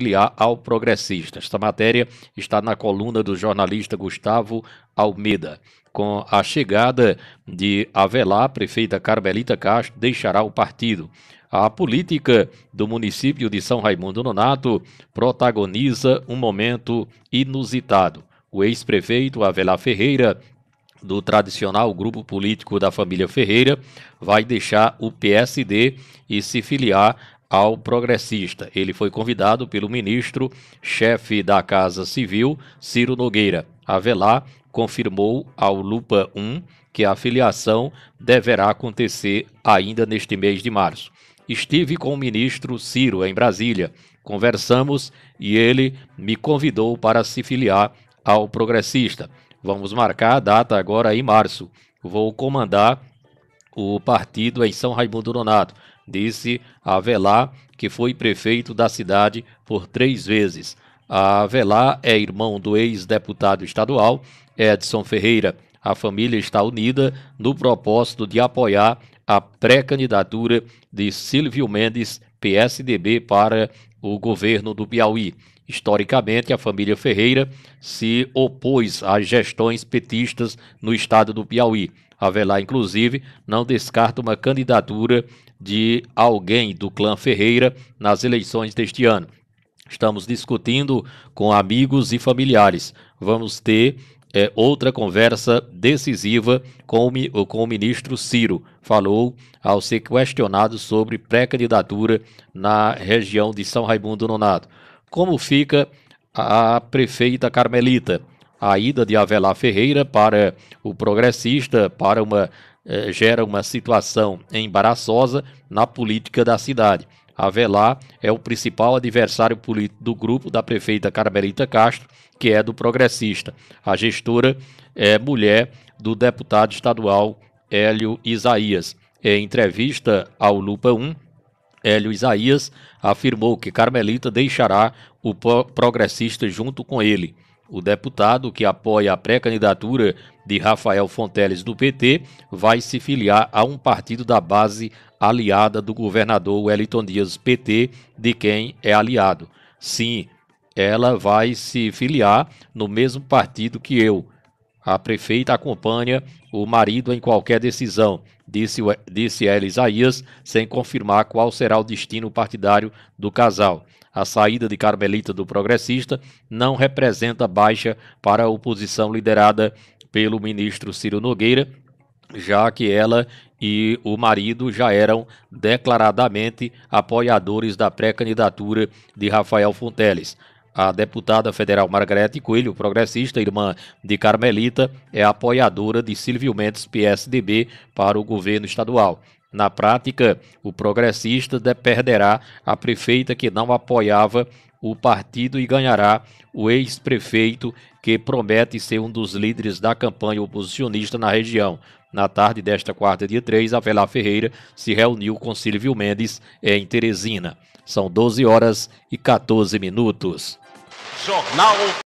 filiar ao progressista. Esta matéria está na coluna do jornalista Gustavo Almeida. Com a chegada de Avelar, a prefeita Carmelita Castro deixará o partido. A política do município de São Raimundo Nonato protagoniza um momento inusitado. O ex-prefeito Avelar Ferreira do tradicional grupo político da família Ferreira vai deixar o PSD e se filiar ao progressista. Ele foi convidado pelo ministro-chefe da Casa Civil, Ciro Nogueira. Avelar confirmou ao Lupa 1 que a filiação deverá acontecer ainda neste mês de março. Estive com o ministro Ciro em Brasília. Conversamos e ele me convidou para se filiar ao progressista. Vamos marcar a data agora em março. Vou comandar o partido em São Raimundo Nonato, disse Avelar, que foi prefeito da cidade por três vezes. Avelar é irmão do ex-deputado estadual Edson Ferreira. A família está unida no propósito de apoiar a pré-candidatura de Silvio Mendes, PSDB, para o governo do Piauí. Historicamente, a família Ferreira se opôs às gestões petistas no estado do Piauí. Avelar, inclusive, não descarta uma candidatura de alguém do clã Ferreira nas eleições deste ano. Estamos discutindo com amigos e familiares. Vamos ter é, outra conversa decisiva com o, com o ministro Ciro. Falou ao ser questionado sobre pré-candidatura na região de São Raimundo Nonato. Como fica a prefeita Carmelita? a ida de Avelar Ferreira para o progressista, para uma eh, gera uma situação embaraçosa na política da cidade. Avelar é o principal adversário político do grupo da prefeita Carmelita Castro, que é do progressista. A gestora é mulher do deputado estadual Hélio Isaías. Em entrevista ao Lupa 1, Hélio Isaías afirmou que Carmelita deixará o progressista junto com ele. O deputado que apoia a pré-candidatura de Rafael Fonteles do PT vai se filiar a um partido da base aliada do governador Wellington Dias PT, de quem é aliado. Sim, ela vai se filiar no mesmo partido que eu. A prefeita acompanha o marido em qualquer decisão, disse, disse ela Isaías, sem confirmar qual será o destino partidário do casal. A saída de Carmelita do Progressista não representa baixa para a oposição liderada pelo ministro Ciro Nogueira, já que ela e o marido já eram declaradamente apoiadores da pré-candidatura de Rafael Fonteles. A deputada federal Margarete Coelho, progressista, irmã de Carmelita, é apoiadora de Silvio Mendes, PSDB, para o governo estadual. Na prática, o progressista perderá a prefeita que não apoiava o partido e ganhará o ex-prefeito que promete ser um dos líderes da campanha oposicionista na região. Na tarde desta quarta, dia 3, Avelar Ferreira se reuniu com Silvio Mendes em Teresina. São 12 horas e 14 minutos. Jornal